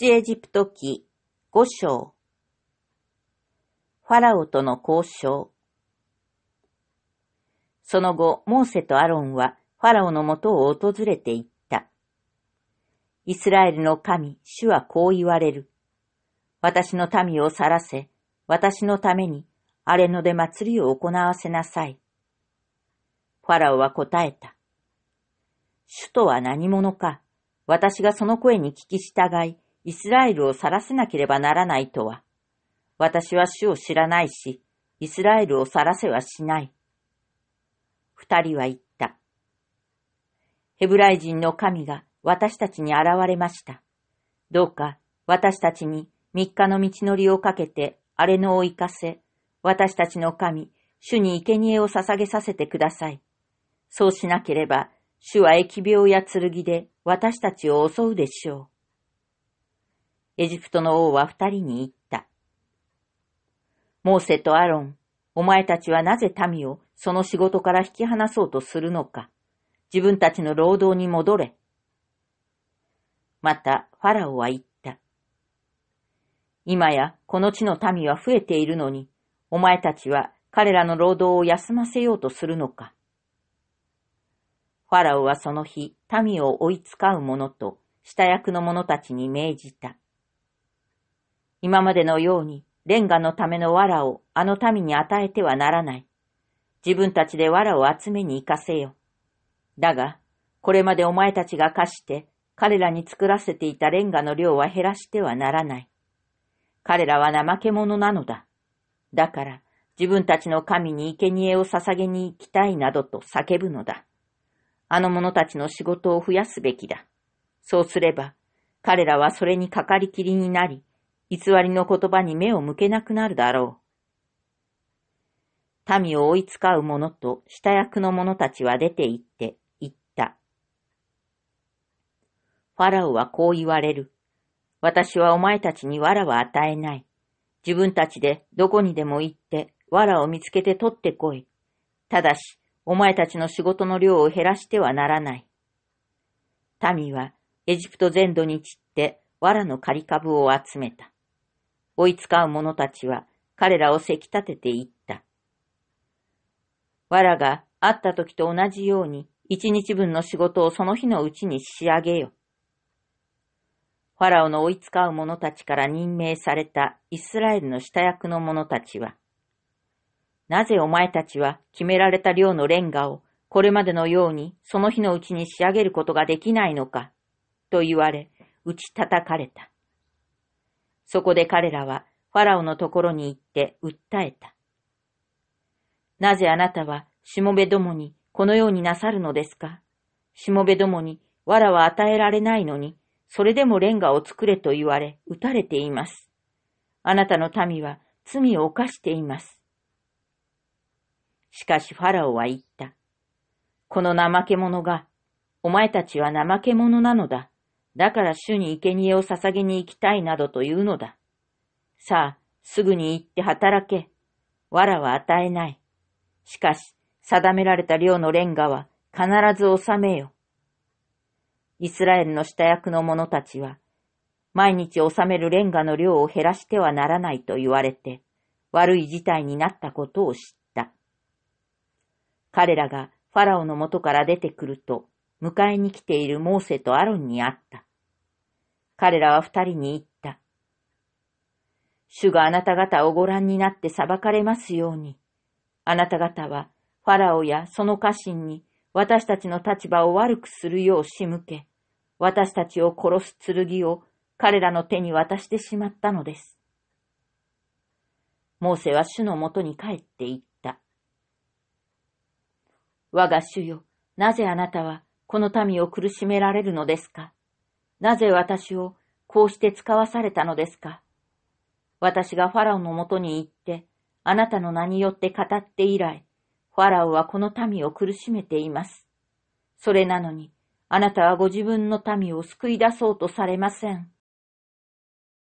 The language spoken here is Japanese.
出エジプト記五章ファラオとの交渉その後、モーセとアロンはファラオのもとを訪れていった。イスラエルの神、主はこう言われる。私の民を去らせ、私のために荒れ野で祭りを行わせなさい。ファラオは答えた。主とは何者か、私がその声に聞き従い、イスラエルを晒せなければならないとは、私は主を知らないし、イスラエルを去らせはしない。二人は言った。ヘブライ人の神が私たちに現れました。どうか私たちに三日の道のりをかけて荒れのを行かせ、私たちの神、主に生贄を捧げさせてください。そうしなければ、主は疫病や剣で私たちを襲うでしょう。エジプトの王は二人に言った。モーセとアロン、お前たちはなぜ民をその仕事から引き離そうとするのか。自分たちの労働に戻れ。また、ファラオは言った。今やこの地の民は増えているのに、お前たちは彼らの労働を休ませようとするのか。ファラオはその日、民を追いつかう者と、下役の者たちに命じた。今までのようにレンガのための藁をあの民に与えてはならない。自分たちで藁を集めに行かせよ。だが、これまでお前たちが課して彼らに作らせていたレンガの量は減らしてはならない。彼らは怠け者なのだ。だから、自分たちの神に生贄を捧げに行きたいなどと叫ぶのだ。あの者たちの仕事を増やすべきだ。そうすれば、彼らはそれにかかりきりになり、偽りの言葉に目を向けなくなるだろう。民を追い使う者と下役の者たちは出て行って言った。ファラオはこう言われる。私はお前たちに藁は与えない。自分たちでどこにでも行って藁を見つけて取ってこい。ただし、お前たちの仕事の量を減らしてはならない。民はエジプト全土に散って藁の刈り株を集めた。追いつかう者たちは彼らをせき立てていった。わらが会った時と同じように一日分の仕事をその日のうちに仕上げよ。ファラオの追いつかう者たちから任命されたイスラエルの下役の者たちは、なぜお前たちは決められた量のレンガをこれまでのようにその日のうちに仕上げることができないのかと言われ、打ち叩かれた。そこで彼らはファラオのところに行って訴えた。なぜあなたはしもべどもにこのようになさるのですかしもべどもに藁は与えられないのに、それでもレンガを作れと言われ、打たれています。あなたの民は罪を犯しています。しかしファラオは言った。この怠け者が、お前たちは怠け者なのだ。だから主に生贄を捧げに行きたいなどというのだ。さあ、すぐに行って働け。藁は与えない。しかし、定められた量のレンガは必ず納めよ。イスラエルの下役の者たちは、毎日納めるレンガの量を減らしてはならないと言われて、悪い事態になったことを知った。彼らがファラオの元から出てくると、迎えに来ているモーセとアロンに会った。彼らは二人に言った。主があなた方をご覧になって裁かれますように、あなた方はファラオやその家臣に私たちの立場を悪くするよう仕向け、私たちを殺す剣を彼らの手に渡してしまったのです。モーセは主のもとに帰って行った。我が主よ、なぜあなたはこの民を苦しめられるのですかなぜ私をこうして使わされたのですか私がファラオのもとに行って、あなたの名によって語って以来、ファラオはこの民を苦しめています。それなのに、あなたはご自分の民を救い出そうとされません。